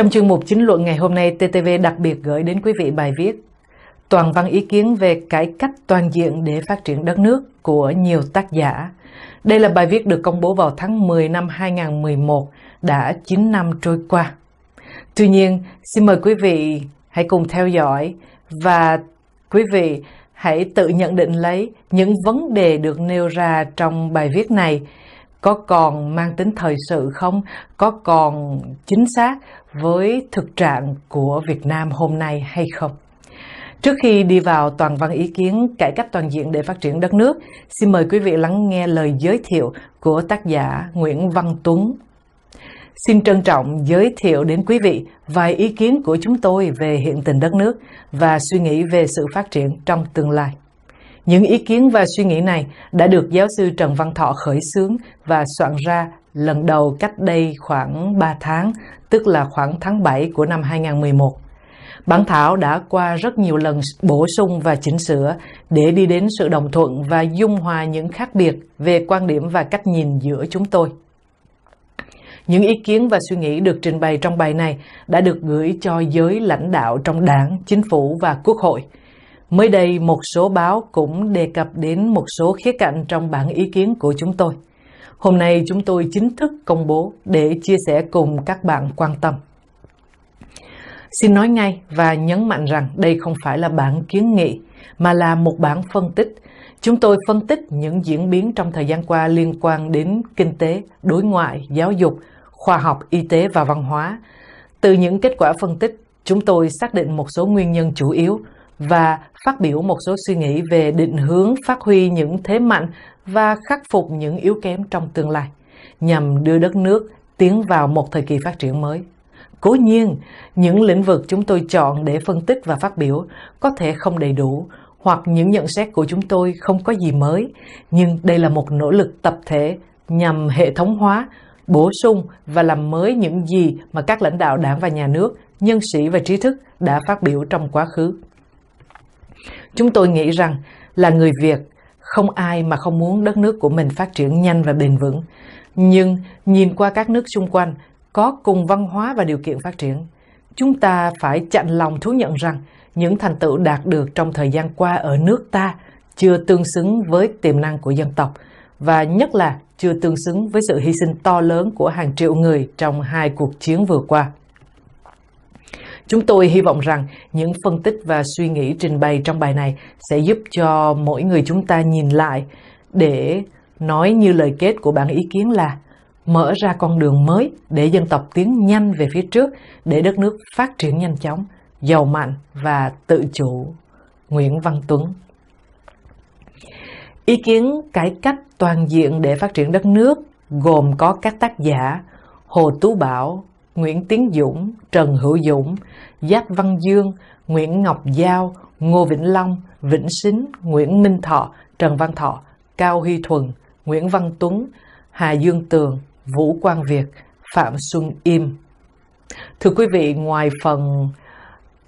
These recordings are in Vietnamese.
Trong chương mục chính luận ngày hôm nay, TTV đặc biệt gửi đến quý vị bài viết Toàn văn ý kiến về cải cách toàn diện để phát triển đất nước của nhiều tác giả. Đây là bài viết được công bố vào tháng 10 năm 2011, đã 9 năm trôi qua. Tuy nhiên, xin mời quý vị hãy cùng theo dõi và quý vị hãy tự nhận định lấy những vấn đề được nêu ra trong bài viết này có còn mang tính thời sự không, có còn chính xác với thực trạng của Việt Nam hôm nay hay không? Trước khi đi vào toàn văn ý kiến cải cách toàn diện để phát triển đất nước, xin mời quý vị lắng nghe lời giới thiệu của tác giả Nguyễn Văn Tuấn. Xin trân trọng giới thiệu đến quý vị vài ý kiến của chúng tôi về hiện tình đất nước và suy nghĩ về sự phát triển trong tương lai. Những ý kiến và suy nghĩ này đã được giáo sư Trần Văn Thọ khởi xướng và soạn ra lần đầu cách đây khoảng 3 tháng, tức là khoảng tháng 7 của năm 2011. Bản thảo đã qua rất nhiều lần bổ sung và chỉnh sửa để đi đến sự đồng thuận và dung hòa những khác biệt về quan điểm và cách nhìn giữa chúng tôi. Những ý kiến và suy nghĩ được trình bày trong bài này đã được gửi cho giới lãnh đạo trong đảng, chính phủ và quốc hội. Mới đây, một số báo cũng đề cập đến một số khía cạnh trong bản ý kiến của chúng tôi. Hôm nay chúng tôi chính thức công bố để chia sẻ cùng các bạn quan tâm. Xin nói ngay và nhấn mạnh rằng đây không phải là bản kiến nghị, mà là một bản phân tích. Chúng tôi phân tích những diễn biến trong thời gian qua liên quan đến kinh tế, đối ngoại, giáo dục, khoa học, y tế và văn hóa. Từ những kết quả phân tích, chúng tôi xác định một số nguyên nhân chủ yếu và phát biểu một số suy nghĩ về định hướng phát huy những thế mạnh và khắc phục những yếu kém trong tương lai, nhằm đưa đất nước tiến vào một thời kỳ phát triển mới. Cố nhiên, những lĩnh vực chúng tôi chọn để phân tích và phát biểu có thể không đầy đủ hoặc những nhận xét của chúng tôi không có gì mới, nhưng đây là một nỗ lực tập thể nhằm hệ thống hóa, bổ sung và làm mới những gì mà các lãnh đạo đảng và nhà nước, nhân sĩ và trí thức đã phát biểu trong quá khứ. Chúng tôi nghĩ rằng là người Việt, không ai mà không muốn đất nước của mình phát triển nhanh và bền vững. Nhưng nhìn qua các nước xung quanh, có cùng văn hóa và điều kiện phát triển. Chúng ta phải chặn lòng thú nhận rằng những thành tựu đạt được trong thời gian qua ở nước ta chưa tương xứng với tiềm năng của dân tộc và nhất là chưa tương xứng với sự hy sinh to lớn của hàng triệu người trong hai cuộc chiến vừa qua. Chúng tôi hy vọng rằng những phân tích và suy nghĩ trình bày trong bài này sẽ giúp cho mỗi người chúng ta nhìn lại để nói như lời kết của bản ý kiến là mở ra con đường mới để dân tộc tiến nhanh về phía trước, để đất nước phát triển nhanh chóng, giàu mạnh và tự chủ. Nguyễn Văn Tuấn Ý kiến cải cách toàn diện để phát triển đất nước gồm có các tác giả Hồ Tú Bảo, Nguyễn Tiến Dũng, Trần Hữu Dũng, Giáp Văn Dương, Nguyễn Ngọc Giao, Ngô Vĩnh Long, Vĩnh Sính, Nguyễn Minh Thọ, Trần Văn Thọ, Cao Huy Thuần, Nguyễn Văn Tuấn, Hà Dương Tường, Vũ Quang Việt, Phạm Xuân Im. Thưa quý vị, ngoài phần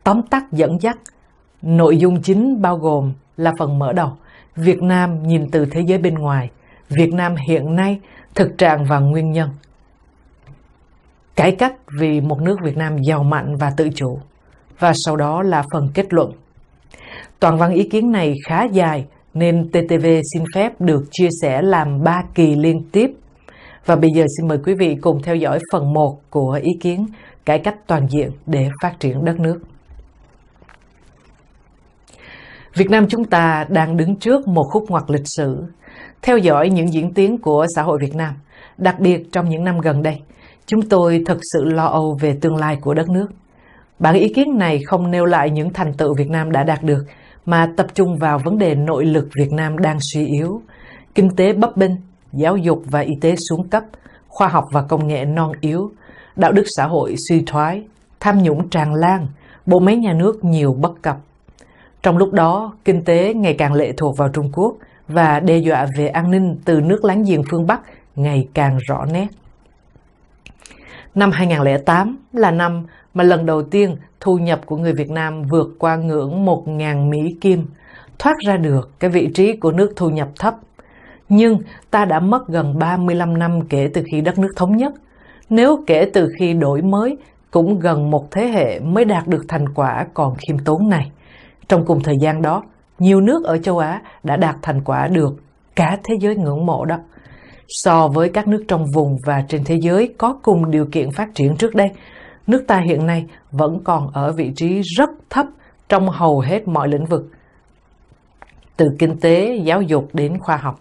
tóm tắt dẫn dắt, nội dung chính bao gồm là phần mở đầu Việt Nam nhìn từ thế giới bên ngoài, Việt Nam hiện nay, thực trạng và nguyên nhân – cải cách vì một nước Việt Nam giàu mạnh và tự chủ. Và sau đó là phần kết luận. Toàn văn ý kiến này khá dài nên TTV xin phép được chia sẻ làm 3 kỳ liên tiếp. Và bây giờ xin mời quý vị cùng theo dõi phần 1 của ý kiến cải cách toàn diện để phát triển đất nước. Việt Nam chúng ta đang đứng trước một khúc ngoặt lịch sử. Theo dõi những diễn tiến của xã hội Việt Nam, đặc biệt trong những năm gần đây – Chúng tôi thực sự lo âu về tương lai của đất nước. Bản ý kiến này không nêu lại những thành tựu Việt Nam đã đạt được, mà tập trung vào vấn đề nội lực Việt Nam đang suy yếu, kinh tế bấp bênh, giáo dục và y tế xuống cấp, khoa học và công nghệ non yếu, đạo đức xã hội suy thoái, tham nhũng tràn lan, bộ máy nhà nước nhiều bất cập. Trong lúc đó, kinh tế ngày càng lệ thuộc vào Trung Quốc và đe dọa về an ninh từ nước láng giềng phương Bắc ngày càng rõ nét. Năm 2008 là năm mà lần đầu tiên thu nhập của người Việt Nam vượt qua ngưỡng 1.000 Mỹ Kim, thoát ra được cái vị trí của nước thu nhập thấp. Nhưng ta đã mất gần 35 năm kể từ khi đất nước thống nhất. Nếu kể từ khi đổi mới, cũng gần một thế hệ mới đạt được thành quả còn khiêm tốn này. Trong cùng thời gian đó, nhiều nước ở châu Á đã đạt thành quả được cả thế giới ngưỡng mộ đó so với các nước trong vùng và trên thế giới có cùng điều kiện phát triển trước đây, nước ta hiện nay vẫn còn ở vị trí rất thấp trong hầu hết mọi lĩnh vực, từ kinh tế, giáo dục đến khoa học.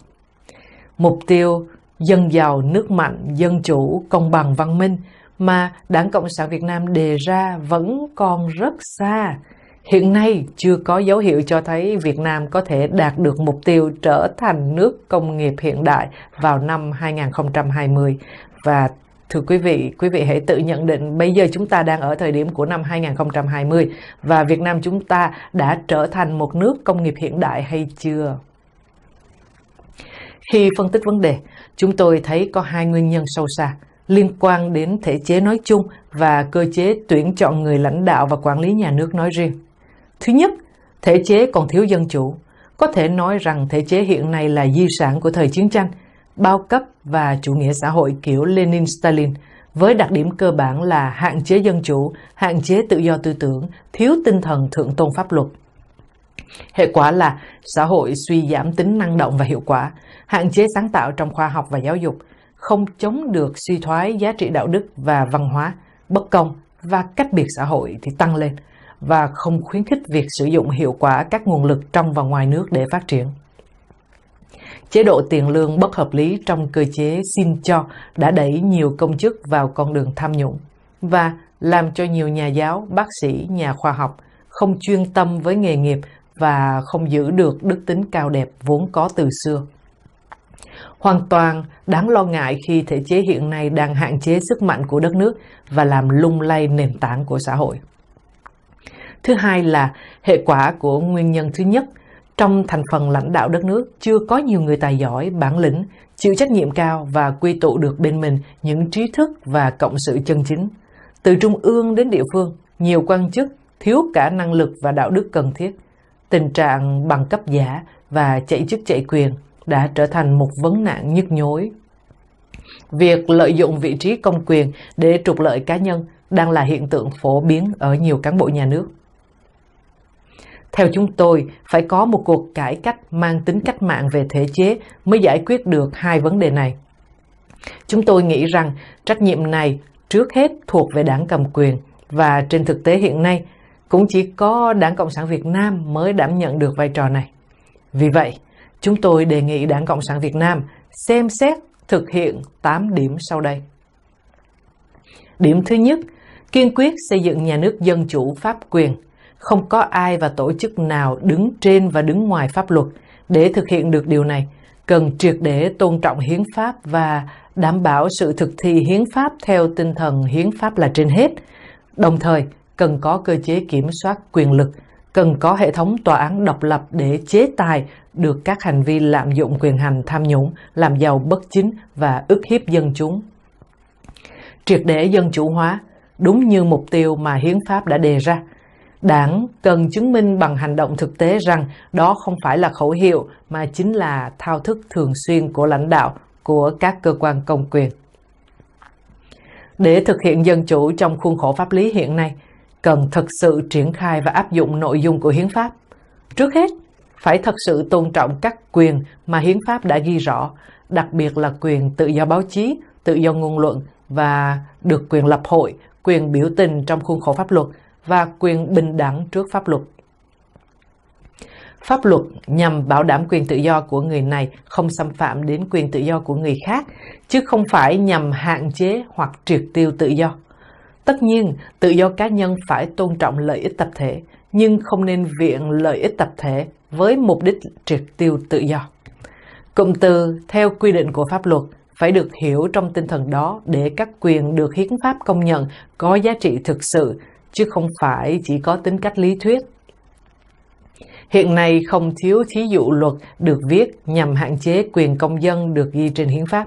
Mục tiêu dân giàu, nước mạnh, dân chủ, công bằng, văn minh mà Đảng Cộng sản Việt Nam đề ra vẫn còn rất xa. Hiện nay chưa có dấu hiệu cho thấy Việt Nam có thể đạt được mục tiêu trở thành nước công nghiệp hiện đại vào năm 2020 và Thưa quý vị, quý vị hãy tự nhận định bây giờ chúng ta đang ở thời điểm của năm 2020 và Việt Nam chúng ta đã trở thành một nước công nghiệp hiện đại hay chưa? Khi phân tích vấn đề, chúng tôi thấy có hai nguyên nhân sâu xa liên quan đến thể chế nói chung và cơ chế tuyển chọn người lãnh đạo và quản lý nhà nước nói riêng. Thứ nhất, thể chế còn thiếu dân chủ. Có thể nói rằng thể chế hiện nay là di sản của thời chiến tranh, bao cấp và chủ nghĩa xã hội kiểu Lenin-Stalin, với đặc điểm cơ bản là hạn chế dân chủ, hạn chế tự do tư tưởng, thiếu tinh thần thượng tôn pháp luật. Hệ quả là xã hội suy giảm tính năng động và hiệu quả, hạn chế sáng tạo trong khoa học và giáo dục, không chống được suy thoái giá trị đạo đức và văn hóa, bất công và cách biệt xã hội thì tăng lên – và không khuyến khích việc sử dụng hiệu quả các nguồn lực trong và ngoài nước để phát triển. Chế độ tiền lương bất hợp lý trong cơ chế xin cho đã đẩy nhiều công chức vào con đường tham nhũng và làm cho nhiều nhà giáo, bác sĩ, nhà khoa học không chuyên tâm với nghề nghiệp và không giữ được đức tính cao đẹp vốn có từ xưa. Hoàn toàn đáng lo ngại khi thể chế hiện nay đang hạn chế sức mạnh của đất nước và làm lung lay nền tảng của xã hội. Thứ hai là hệ quả của nguyên nhân thứ nhất, trong thành phần lãnh đạo đất nước chưa có nhiều người tài giỏi, bản lĩnh, chịu trách nhiệm cao và quy tụ được bên mình những trí thức và cộng sự chân chính. Từ trung ương đến địa phương, nhiều quan chức thiếu cả năng lực và đạo đức cần thiết. Tình trạng bằng cấp giả và chạy chức chạy quyền đã trở thành một vấn nạn nhức nhối. Việc lợi dụng vị trí công quyền để trục lợi cá nhân đang là hiện tượng phổ biến ở nhiều cán bộ nhà nước. Theo chúng tôi, phải có một cuộc cải cách mang tính cách mạng về thể chế mới giải quyết được hai vấn đề này. Chúng tôi nghĩ rằng trách nhiệm này trước hết thuộc về đảng cầm quyền và trên thực tế hiện nay cũng chỉ có Đảng Cộng sản Việt Nam mới đảm nhận được vai trò này. Vì vậy, chúng tôi đề nghị Đảng Cộng sản Việt Nam xem xét thực hiện 8 điểm sau đây. Điểm thứ nhất, kiên quyết xây dựng nhà nước dân chủ pháp quyền – không có ai và tổ chức nào đứng trên và đứng ngoài pháp luật. Để thực hiện được điều này, cần triệt để tôn trọng hiến pháp và đảm bảo sự thực thi hiến pháp theo tinh thần hiến pháp là trên hết. Đồng thời, cần có cơ chế kiểm soát quyền lực, cần có hệ thống tòa án độc lập để chế tài được các hành vi lạm dụng quyền hành tham nhũng, làm giàu bất chính và ức hiếp dân chúng. Triệt để dân chủ hóa, đúng như mục tiêu mà hiến pháp đã đề ra – Đảng cần chứng minh bằng hành động thực tế rằng đó không phải là khẩu hiệu mà chính là thao thức thường xuyên của lãnh đạo của các cơ quan công quyền. Để thực hiện dân chủ trong khuôn khổ pháp lý hiện nay, cần thực sự triển khai và áp dụng nội dung của hiến pháp. Trước hết, phải thật sự tôn trọng các quyền mà hiến pháp đã ghi rõ, đặc biệt là quyền tự do báo chí, tự do ngôn luận và được quyền lập hội, quyền biểu tình trong khuôn khổ pháp luật và quyền bình đẳng trước pháp luật. Pháp luật nhằm bảo đảm quyền tự do của người này không xâm phạm đến quyền tự do của người khác, chứ không phải nhằm hạn chế hoặc triệt tiêu tự do. Tất nhiên, tự do cá nhân phải tôn trọng lợi ích tập thể, nhưng không nên viện lợi ích tập thể với mục đích triệt tiêu tự do. Cụm từ theo quy định của pháp luật phải được hiểu trong tinh thần đó để các quyền được hiến pháp công nhận có giá trị thực sự chứ không phải chỉ có tính cách lý thuyết. Hiện nay không thiếu thí dụ luật được viết nhằm hạn chế quyền công dân được ghi trên hiến pháp.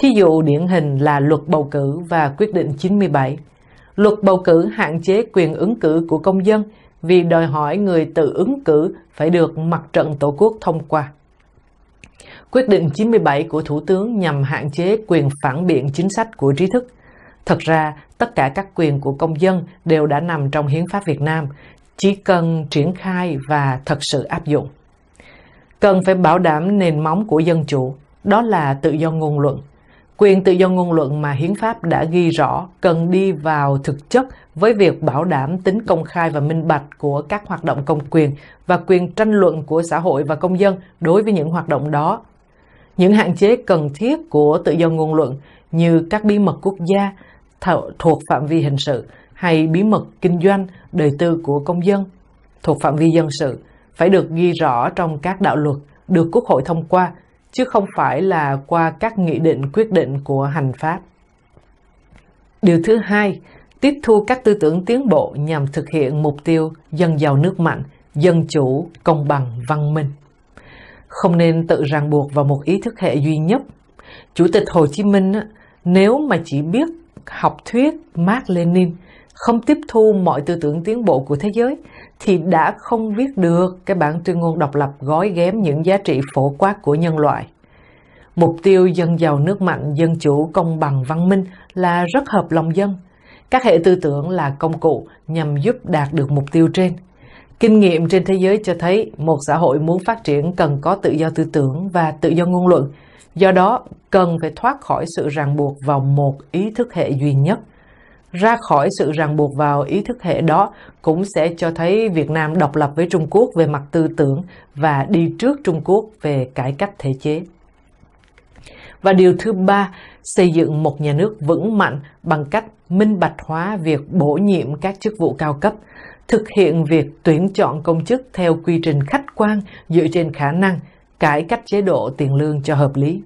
Thí dụ điển hình là luật bầu cử và quyết định 97. Luật bầu cử hạn chế quyền ứng cử của công dân vì đòi hỏi người tự ứng cử phải được mặt trận tổ quốc thông qua. Quyết định 97 của Thủ tướng nhằm hạn chế quyền phản biện chính sách của trí thức. Thật ra, tất cả các quyền của công dân đều đã nằm trong hiến pháp Việt Nam, chỉ cần triển khai và thật sự áp dụng. Cần phải bảo đảm nền móng của dân chủ, đó là tự do ngôn luận. Quyền tự do ngôn luận mà hiến pháp đã ghi rõ cần đi vào thực chất với việc bảo đảm tính công khai và minh bạch của các hoạt động công quyền và quyền tranh luận của xã hội và công dân đối với những hoạt động đó. Những hạn chế cần thiết của tự do ngôn luận như các bí mật quốc gia thuộc phạm vi hình sự hay bí mật kinh doanh, đời tư của công dân thuộc phạm vi dân sự phải được ghi rõ trong các đạo luật được Quốc hội thông qua chứ không phải là qua các nghị định quyết định của hành pháp. Điều thứ hai, tiếp thu các tư tưởng tiến bộ nhằm thực hiện mục tiêu dân giàu nước mạnh, dân chủ, công bằng, văn minh. Không nên tự ràng buộc vào một ý thức hệ duy nhất. Chủ tịch Hồ Chí Minh nếu mà chỉ biết học thuyết Mark Lenin không tiếp thu mọi tư tưởng tiến bộ của thế giới thì đã không viết được cái bản tuyên ngôn độc lập gói ghém những giá trị phổ quát của nhân loại. Mục tiêu dân giàu nước mạnh, dân chủ, công bằng, văn minh là rất hợp lòng dân. Các hệ tư tưởng là công cụ nhằm giúp đạt được mục tiêu trên – Kinh nghiệm trên thế giới cho thấy một xã hội muốn phát triển cần có tự do tư tưởng và tự do ngôn luận, do đó cần phải thoát khỏi sự ràng buộc vào một ý thức hệ duy nhất. Ra khỏi sự ràng buộc vào ý thức hệ đó cũng sẽ cho thấy Việt Nam độc lập với Trung Quốc về mặt tư tưởng và đi trước Trung Quốc về cải cách thể chế. Và điều thứ ba, xây dựng một nhà nước vững mạnh bằng cách minh bạch hóa việc bổ nhiệm các chức vụ cao cấp, thực hiện việc tuyển chọn công chức theo quy trình khách quan dựa trên khả năng, cải cách chế độ tiền lương cho hợp lý.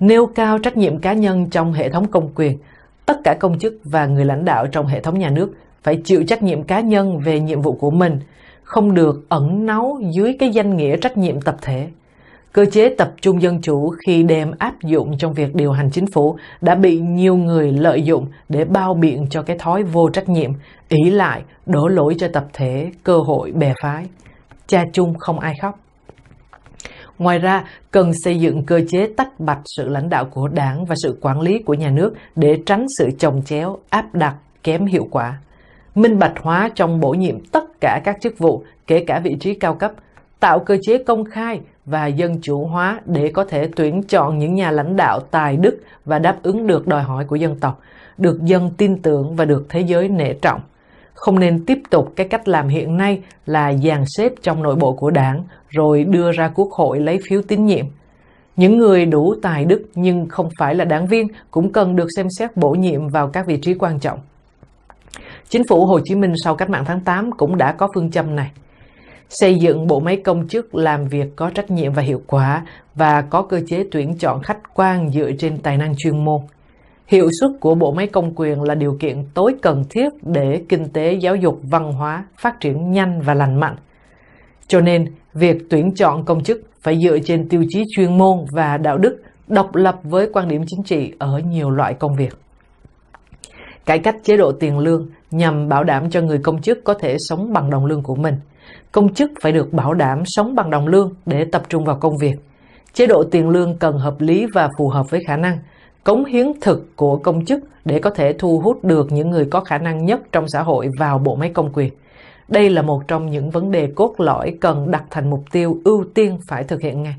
Nêu cao trách nhiệm cá nhân trong hệ thống công quyền, tất cả công chức và người lãnh đạo trong hệ thống nhà nước phải chịu trách nhiệm cá nhân về nhiệm vụ của mình, không được ẩn náu dưới cái danh nghĩa trách nhiệm tập thể. Cơ chế tập trung dân chủ khi đem áp dụng trong việc điều hành chính phủ đã bị nhiều người lợi dụng để bao biện cho cái thói vô trách nhiệm, ý lại, đổ lỗi cho tập thể, cơ hội bè phái. Cha chung không ai khóc. Ngoài ra, cần xây dựng cơ chế tách bạch sự lãnh đạo của đảng và sự quản lý của nhà nước để tránh sự chồng chéo, áp đặt, kém hiệu quả. Minh bạch hóa trong bổ nhiệm tất cả các chức vụ, kể cả vị trí cao cấp – tạo cơ chế công khai và dân chủ hóa để có thể tuyển chọn những nhà lãnh đạo tài đức và đáp ứng được đòi hỏi của dân tộc, được dân tin tưởng và được thế giới nể trọng. Không nên tiếp tục cái cách làm hiện nay là dàn xếp trong nội bộ của đảng rồi đưa ra quốc hội lấy phiếu tín nhiệm. Những người đủ tài đức nhưng không phải là đảng viên cũng cần được xem xét bổ nhiệm vào các vị trí quan trọng. Chính phủ Hồ Chí Minh sau cách mạng tháng 8 cũng đã có phương châm này – xây dựng bộ máy công chức làm việc có trách nhiệm và hiệu quả và có cơ chế tuyển chọn khách quan dựa trên tài năng chuyên môn. Hiệu suất của bộ máy công quyền là điều kiện tối cần thiết để kinh tế, giáo dục, văn hóa phát triển nhanh và lành mạnh. Cho nên, việc tuyển chọn công chức phải dựa trên tiêu chí chuyên môn và đạo đức độc lập với quan điểm chính trị ở nhiều loại công việc. Cải cách chế độ tiền lương nhằm bảo đảm cho người công chức có thể sống bằng đồng lương của mình – công chức phải được bảo đảm sống bằng đồng lương để tập trung vào công việc. Chế độ tiền lương cần hợp lý và phù hợp với khả năng, cống hiến thực của công chức để có thể thu hút được những người có khả năng nhất trong xã hội vào bộ máy công quyền. Đây là một trong những vấn đề cốt lõi cần đặt thành mục tiêu ưu tiên phải thực hiện ngay.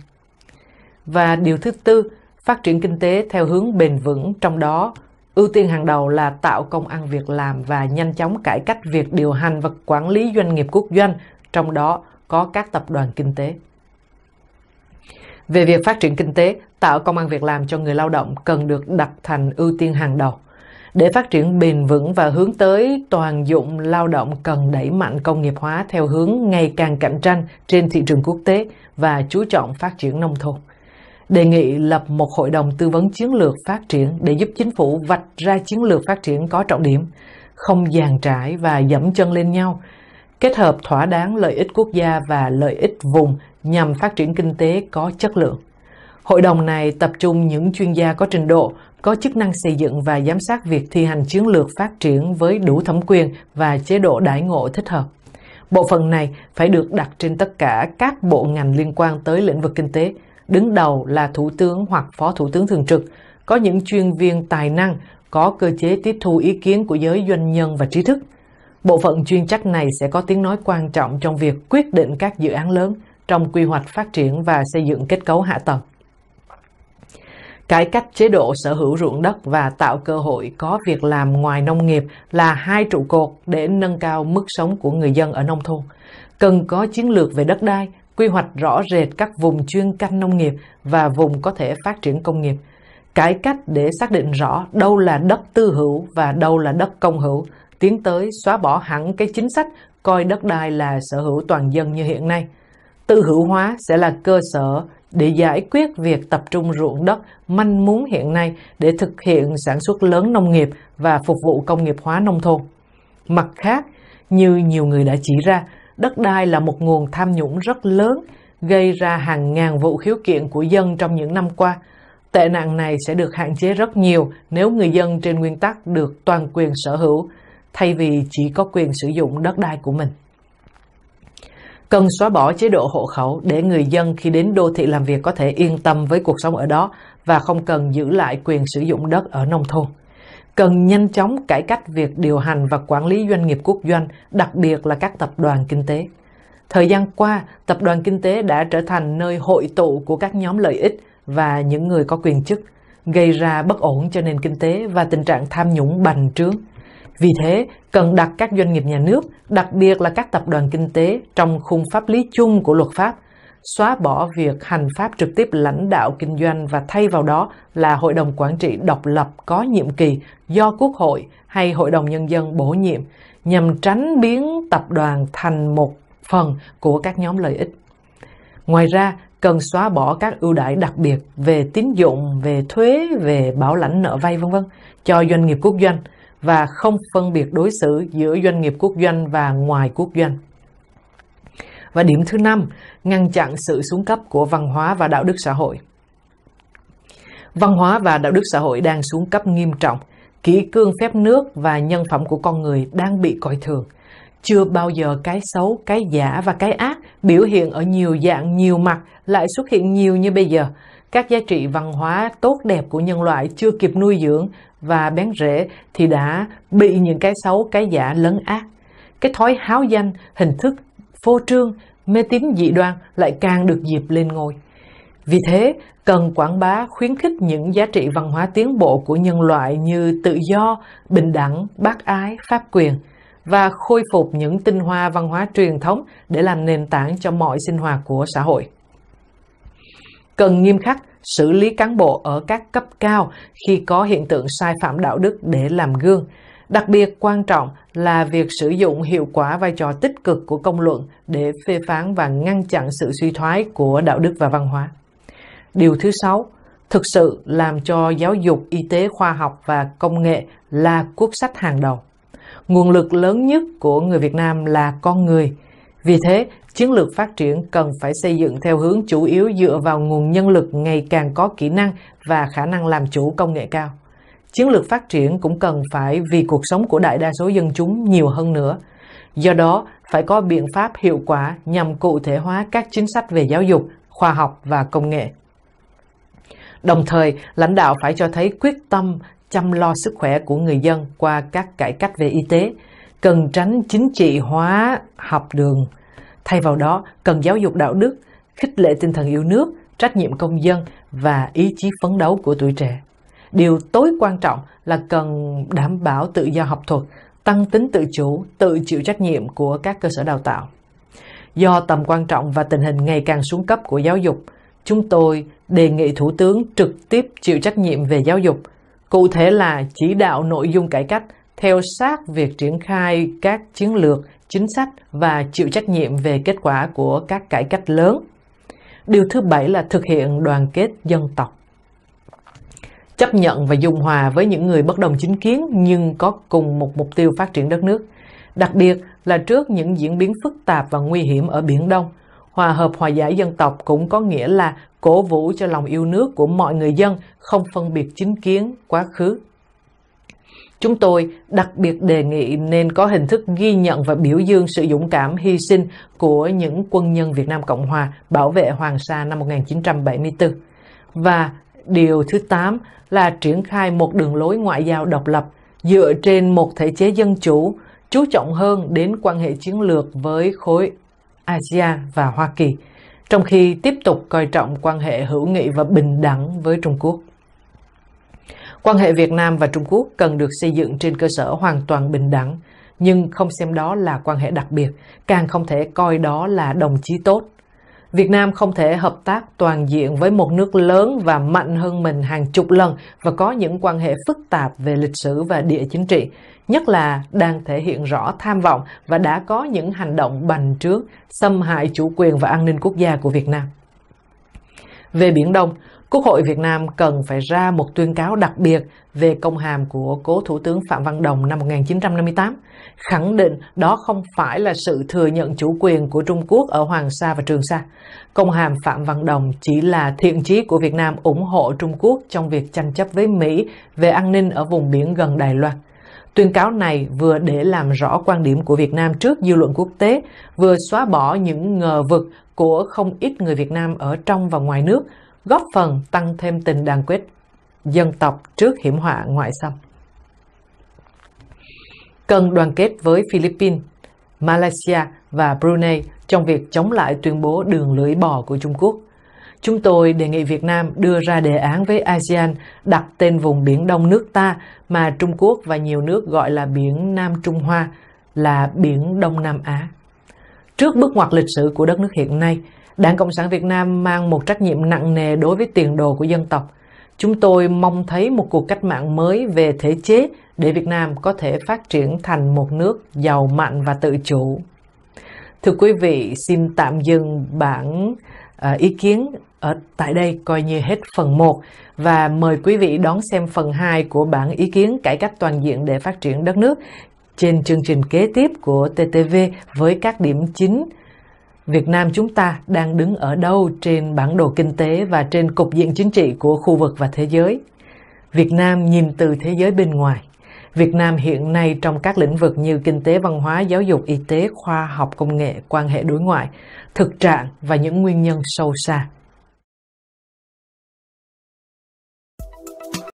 Và điều thứ tư, phát triển kinh tế theo hướng bền vững, trong đó ưu tiên hàng đầu là tạo công ăn việc làm và nhanh chóng cải cách việc điều hành và quản lý doanh nghiệp quốc doanh trong đó có các tập đoàn kinh tế. Về việc phát triển kinh tế, tạo công an việc làm cho người lao động cần được đặt thành ưu tiên hàng đầu. Để phát triển bền vững và hướng tới toàn dụng lao động cần đẩy mạnh công nghiệp hóa theo hướng ngày càng cạnh tranh trên thị trường quốc tế và chú trọng phát triển nông thôn. Đề nghị lập một hội đồng tư vấn chiến lược phát triển để giúp chính phủ vạch ra chiến lược phát triển có trọng điểm, không dàn trải và dẫm chân lên nhau kết hợp thỏa đáng lợi ích quốc gia và lợi ích vùng nhằm phát triển kinh tế có chất lượng. Hội đồng này tập trung những chuyên gia có trình độ, có chức năng xây dựng và giám sát việc thi hành chiến lược phát triển với đủ thẩm quyền và chế độ đãi ngộ thích hợp. Bộ phận này phải được đặt trên tất cả các bộ ngành liên quan tới lĩnh vực kinh tế, đứng đầu là thủ tướng hoặc phó thủ tướng thường trực, có những chuyên viên tài năng, có cơ chế tiếp thu ý kiến của giới doanh nhân và trí thức – Bộ phận chuyên trách này sẽ có tiếng nói quan trọng trong việc quyết định các dự án lớn trong quy hoạch phát triển và xây dựng kết cấu hạ tầng. Cải cách chế độ sở hữu ruộng đất và tạo cơ hội có việc làm ngoài nông nghiệp là hai trụ cột để nâng cao mức sống của người dân ở nông thôn. Cần có chiến lược về đất đai, quy hoạch rõ rệt các vùng chuyên canh nông nghiệp và vùng có thể phát triển công nghiệp. Cải cách để xác định rõ đâu là đất tư hữu và đâu là đất công hữu, tiến tới xóa bỏ hẳn cái chính sách coi đất đai là sở hữu toàn dân như hiện nay. Tư hữu hóa sẽ là cơ sở để giải quyết việc tập trung ruộng đất manh muốn hiện nay để thực hiện sản xuất lớn nông nghiệp và phục vụ công nghiệp hóa nông thôn. Mặt khác, như nhiều người đã chỉ ra, đất đai là một nguồn tham nhũng rất lớn, gây ra hàng ngàn vụ khiếu kiện của dân trong những năm qua. Tệ nạn này sẽ được hạn chế rất nhiều nếu người dân trên nguyên tắc được toàn quyền sở hữu, thay vì chỉ có quyền sử dụng đất đai của mình. Cần xóa bỏ chế độ hộ khẩu để người dân khi đến đô thị làm việc có thể yên tâm với cuộc sống ở đó và không cần giữ lại quyền sử dụng đất ở nông thôn. Cần nhanh chóng cải cách việc điều hành và quản lý doanh nghiệp quốc doanh, đặc biệt là các tập đoàn kinh tế. Thời gian qua, tập đoàn kinh tế đã trở thành nơi hội tụ của các nhóm lợi ích và những người có quyền chức, gây ra bất ổn cho nền kinh tế và tình trạng tham nhũng bành trướng. Vì thế, cần đặt các doanh nghiệp nhà nước, đặc biệt là các tập đoàn kinh tế trong khung pháp lý chung của luật pháp, xóa bỏ việc hành pháp trực tiếp lãnh đạo kinh doanh và thay vào đó là hội đồng quản trị độc lập có nhiệm kỳ do quốc hội hay hội đồng nhân dân bổ nhiệm nhằm tránh biến tập đoàn thành một phần của các nhóm lợi ích. Ngoài ra, cần xóa bỏ các ưu đãi đặc biệt về tín dụng, về thuế, về bảo lãnh nợ vay vân vân cho doanh nghiệp quốc doanh – và không phân biệt đối xử giữa doanh nghiệp quốc doanh và ngoài quốc doanh. Và điểm thứ năm, ngăn chặn sự xuống cấp của văn hóa và đạo đức xã hội. Văn hóa và đạo đức xã hội đang xuống cấp nghiêm trọng, kỹ cương phép nước và nhân phẩm của con người đang bị coi thường. Chưa bao giờ cái xấu, cái giả và cái ác biểu hiện ở nhiều dạng, nhiều mặt lại xuất hiện nhiều như bây giờ, các giá trị văn hóa tốt đẹp của nhân loại chưa kịp nuôi dưỡng và bén rễ thì đã bị những cái xấu, cái giả lấn át. Cái thói háo danh, hình thức, phô trương, mê tín dị đoan lại càng được dịp lên ngôi. Vì thế, cần quảng bá khuyến khích những giá trị văn hóa tiến bộ của nhân loại như tự do, bình đẳng, bác ái, pháp quyền và khôi phục những tinh hoa văn hóa truyền thống để làm nền tảng cho mọi sinh hoạt của xã hội cần nghiêm khắc xử lý cán bộ ở các cấp cao khi có hiện tượng sai phạm đạo đức để làm gương. Đặc biệt quan trọng là việc sử dụng hiệu quả vai trò tích cực của công luận để phê phán và ngăn chặn sự suy thoái của đạo đức và văn hóa. Điều thứ sáu, thực sự làm cho giáo dục, y tế, khoa học và công nghệ là quốc sách hàng đầu. Nguồn lực lớn nhất của người Việt Nam là con người – vì thế, chiến lược phát triển cần phải xây dựng theo hướng chủ yếu dựa vào nguồn nhân lực ngày càng có kỹ năng và khả năng làm chủ công nghệ cao. Chiến lược phát triển cũng cần phải vì cuộc sống của đại đa số dân chúng nhiều hơn nữa. Do đó, phải có biện pháp hiệu quả nhằm cụ thể hóa các chính sách về giáo dục, khoa học và công nghệ. Đồng thời, lãnh đạo phải cho thấy quyết tâm chăm lo sức khỏe của người dân qua các cải cách về y tế, cần tránh chính trị hóa học đường. Thay vào đó, cần giáo dục đạo đức, khích lệ tinh thần yêu nước, trách nhiệm công dân và ý chí phấn đấu của tuổi trẻ. Điều tối quan trọng là cần đảm bảo tự do học thuật, tăng tính tự chủ, tự chịu trách nhiệm của các cơ sở đào tạo. Do tầm quan trọng và tình hình ngày càng xuống cấp của giáo dục, chúng tôi đề nghị Thủ tướng trực tiếp chịu trách nhiệm về giáo dục, cụ thể là chỉ đạo nội dung cải cách, theo sát việc triển khai các chiến lược, chính sách và chịu trách nhiệm về kết quả của các cải cách lớn. Điều thứ bảy là thực hiện đoàn kết dân tộc. Chấp nhận và dung hòa với những người bất đồng chính kiến nhưng có cùng một mục tiêu phát triển đất nước. Đặc biệt là trước những diễn biến phức tạp và nguy hiểm ở Biển Đông, hòa hợp hòa giải dân tộc cũng có nghĩa là cổ vũ cho lòng yêu nước của mọi người dân không phân biệt chính kiến, quá khứ, Chúng tôi đặc biệt đề nghị nên có hình thức ghi nhận và biểu dương sự dũng cảm hy sinh của những quân nhân Việt Nam Cộng Hòa bảo vệ Hoàng Sa năm 1974. Và điều thứ 8 là triển khai một đường lối ngoại giao độc lập dựa trên một thể chế dân chủ, chú trọng hơn đến quan hệ chiến lược với khối ASEAN và Hoa Kỳ, trong khi tiếp tục coi trọng quan hệ hữu nghị và bình đẳng với Trung Quốc. Quan hệ Việt Nam và Trung Quốc cần được xây dựng trên cơ sở hoàn toàn bình đẳng, nhưng không xem đó là quan hệ đặc biệt, càng không thể coi đó là đồng chí tốt. Việt Nam không thể hợp tác toàn diện với một nước lớn và mạnh hơn mình hàng chục lần và có những quan hệ phức tạp về lịch sử và địa chính trị, nhất là đang thể hiện rõ tham vọng và đã có những hành động bành trướng, xâm hại chủ quyền và an ninh quốc gia của Việt Nam. Về Biển Đông, Quốc hội Việt Nam cần phải ra một tuyên cáo đặc biệt về công hàm của cố Thủ tướng Phạm Văn Đồng năm 1958, khẳng định đó không phải là sự thừa nhận chủ quyền của Trung Quốc ở Hoàng Sa và Trường Sa. Công hàm Phạm Văn Đồng chỉ là thiện chí của Việt Nam ủng hộ Trung Quốc trong việc tranh chấp với Mỹ về an ninh ở vùng biển gần Đài Loan. Tuyên cáo này vừa để làm rõ quan điểm của Việt Nam trước dư luận quốc tế, vừa xóa bỏ những ngờ vực của không ít người Việt Nam ở trong và ngoài nước, góp phần tăng thêm tình đoàn kết dân tộc trước hiểm họa ngoại xâm. Cần đoàn kết với Philippines, Malaysia và Brunei trong việc chống lại tuyên bố đường lưỡi bò của Trung Quốc. Chúng tôi đề nghị Việt Nam đưa ra đề án với ASEAN đặt tên vùng biển đông nước ta mà Trung Quốc và nhiều nước gọi là biển Nam Trung Hoa là biển Đông Nam Á. Trước bước ngoặt lịch sử của đất nước hiện nay, Đảng Cộng sản Việt Nam mang một trách nhiệm nặng nề đối với tiền đồ của dân tộc. Chúng tôi mong thấy một cuộc cách mạng mới về thể chế để Việt Nam có thể phát triển thành một nước giàu mạnh và tự chủ. Thưa quý vị, xin tạm dừng bản à, ý kiến ở tại đây coi như hết phần 1 và mời quý vị đón xem phần 2 của bản ý kiến cải cách toàn diện để phát triển đất nước trên chương trình kế tiếp của TTV với các điểm chính Việt Nam chúng ta đang đứng ở đâu trên bản đồ kinh tế và trên cục diện chính trị của khu vực và thế giới. Việt Nam nhìn từ thế giới bên ngoài. Việt Nam hiện nay trong các lĩnh vực như kinh tế, văn hóa, giáo dục, y tế, khoa học, công nghệ, quan hệ đối ngoại, thực trạng và những nguyên nhân sâu xa.